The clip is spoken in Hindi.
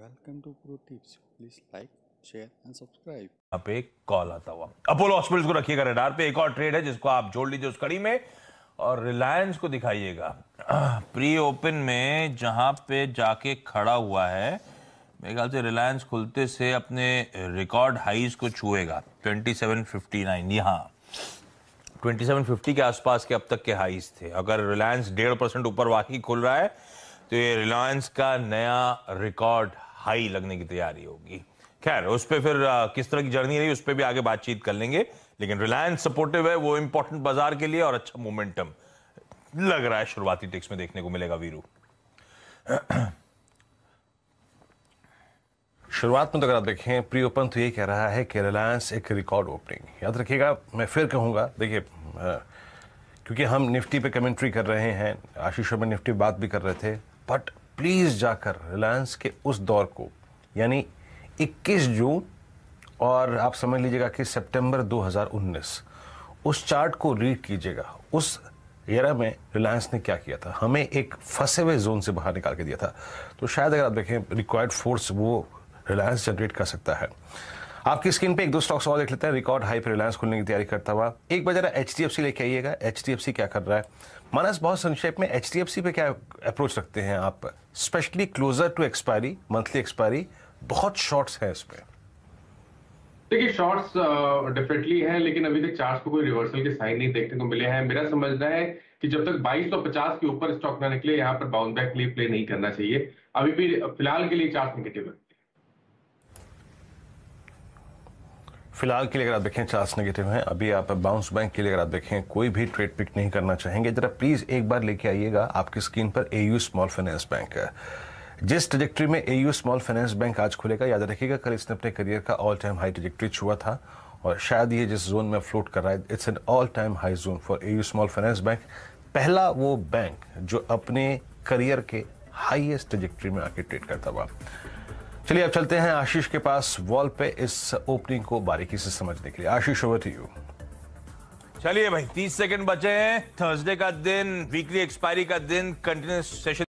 welcome to pro tips please like share and subscribe यहाँ पे कॉल आता हुआ अपोलो हॉस्पिटल्स को रखिएगा रडार पे एक और ट्रेड है जिसको आप जोड़ लीजिए उस कड़ी में और रिलायंस को दिखाइएगा प्री ओपन में जहां पे जाके खड़ा हुआ है मेरे ख्याल से रिलायंस खुलते से अपने रिकॉर्ड हाइज को छुएगा 2759 यहाँ 2750 के आसपास के अब तक के हाइज थे अगर रिलायंस डेढ़ परसेंट ऊपर वाकई खुल रहा है तो ये रिलायंस का नया रिकॉर्ड हाई लगने की तैयारी होगी खैर उस पर फिर किस तरह की जर्नी रही उस पर भी आगे बातचीत कर लेंगे लेकिन रिलायंस सपोर्टिव है वो इंपॉर्टेंट बाजार के लिए और अच्छा मोमेंटम लग रहा है शुरुआती टिक्स में देखने को मिलेगा वीरू शुरुआत में तो अगर आप देखें प्री ओपन तो ये कह रहा है कि रिलायंस एक रिकॉर्ड ओपनिंग याद रखिएगा मैं फिर कहूंगा देखिए क्योंकि हम निफ्टी पे कमेंट्री कर रहे हैं आशीष शर्मा निफ्टी बात भी कर रहे थे बट प्लीज़ जाकर रिलायंस के उस दौर को यानी 21 जून और आप समझ लीजिएगा कि सितंबर 2019 उस चार्ट को रीड कीजिएगा उस एरा में रिलायंस ने क्या किया था हमें एक फंसे हुए जोन से बाहर निकाल के दिया था तो शायद अगर आप देखें रिक्वायर्ड फोर्स वो रिलायंस जनरेट कर सकता है आपकी स्क्रीन पे एक दो स्टॉक्स और देख लेते हैं रिकॉर्ड हाई पर रिलायंस खुलने की तैयारी करता हुआ एक बार जरा एच डी एफ सी लेके आइएगा एच डी एफ सी क्या कर रहा है मानस बहुत संक्षेप में एच डी एफ सी पे क्या अप्रोच रखते हैं आप specially closer to expiry monthly expiry बहुत शॉर्ट्स हैं इसमें देखिए शॉर्ट्स डेफिनेटली है लेकिन अभी तक चार्ट को कोई रिवर्सल के साइन नहीं देखने को मिले हैं मेरा समझना है कि जब तक 2250 के ऊपर स्टॉक ना निकले यहाँ पर बाउंड बैक लिए प्ले नहीं करना चाहिए अभी भी फिलहाल के लिए चार्ट नेगेटिव है फिलहाल के लिए अगर आप देखें चार्ज नेगेटिव हैं अभी आप बाउंस बैंक के लिए अगर आप देखें कोई भी ट्रेड पिक नहीं करना चाहेंगे जरा प्लीज़ एक बार लेके आइएगा आपकी स्क्रीन पर ए स्मॉल फाइनेंस बैंक है जिस ट्रेजेक्ट्री में ए स्मॉल फाइनेंस बैंक आज खुलेगा याद रखिएगा कल इसने अपने करियर का ऑल टाइम हाई ट्रेजेक्ट्री छुआ था और शायद ये जिस जोन में फ्लोट कर रहा है it's an all time high zone for a small finance bank पहला वो बैंक जो अपने करियर के हाईएस्ट ट्रेजेक्ट्री में आके ट्रेड करता हुआ चलिए अब चलते हैं आशीष के पास वॉल पे इस ओपनिंग को बारीकी से समझने के लिए आशीष ओवर टू यू चलिए भाई 30 सेकंड बचे हैं थर्सडे का दिन वीकली एक्सपायरी का दिन कंटिन्यूस सेशन